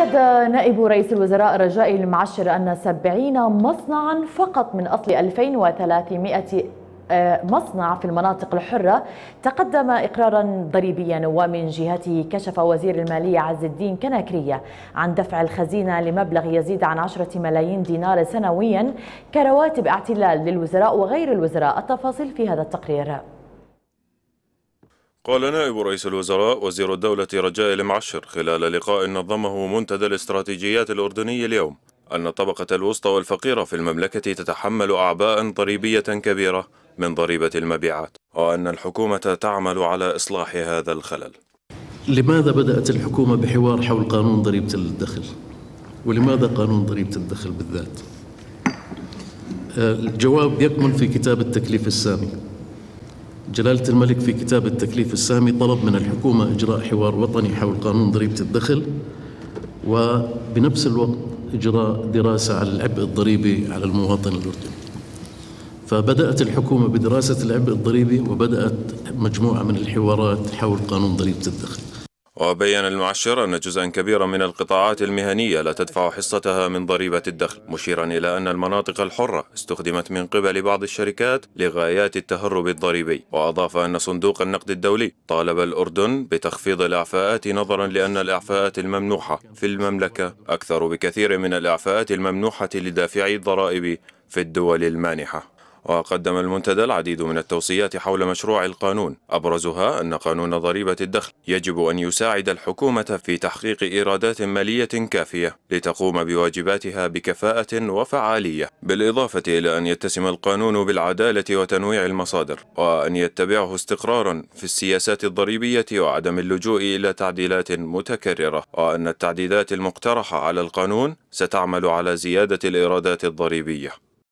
أكد نائب رئيس الوزراء رجاء المعشر أن 70 مصنعا فقط من أصل 2300 آه، مصنع في المناطق الحرة تقدم إقرارا ضريبيا ومن جهته كشف وزير المالية عز الدين كناكرية عن دفع الخزينة لمبلغ يزيد عن 10 ملايين دينار سنويا كرواتب اعتلال للوزراء وغير الوزراء التفاصيل في هذا التقرير قال نائب رئيس الوزراء وزير الدولة رجاء المعشر خلال لقاء نظمه منتدى الاستراتيجيات الأردني اليوم أن الطبقة الوسطى والفقيرة في المملكة تتحمل أعباء ضريبية كبيرة من ضريبة المبيعات وأن الحكومة تعمل على إصلاح هذا الخلل لماذا بدأت الحكومة بحوار حول قانون ضريبة الدخل؟ ولماذا قانون ضريبة الدخل بالذات؟ آه، الجواب يكمن في كتاب التكليف السامي جلالة الملك في كتاب التكليف السامي طلب من الحكومة إجراء حوار وطني حول قانون ضريبة الدخل وبنفس الوقت إجراء دراسة على العبء الضريبي على المواطن الأردني فبدأت الحكومة بدراسة العبء الضريبي وبدأت مجموعة من الحوارات حول قانون ضريبة الدخل وبين المعشر أن جزءا كبيرا من القطاعات المهنية لا تدفع حصتها من ضريبة الدخل مشيرا إلى أن المناطق الحرة استخدمت من قبل بعض الشركات لغايات التهرب الضريبي وأضاف أن صندوق النقد الدولي طالب الأردن بتخفيض الإعفاءات نظرا لأن الإعفاءات الممنوحة في المملكة أكثر بكثير من الإعفاءات الممنوحة لدافعي الضرائب في الدول المانحة وقدم المنتدى العديد من التوصيات حول مشروع القانون أبرزها أن قانون ضريبة الدخل يجب أن يساعد الحكومة في تحقيق إيرادات مالية كافية لتقوم بواجباتها بكفاءة وفعالية بالإضافة إلى أن يتسم القانون بالعدالة وتنويع المصادر وأن يتبعه استقرار في السياسات الضريبية وعدم اللجوء إلى تعديلات متكررة وأن التعديلات المقترحة على القانون ستعمل على زيادة الإيرادات الضريبية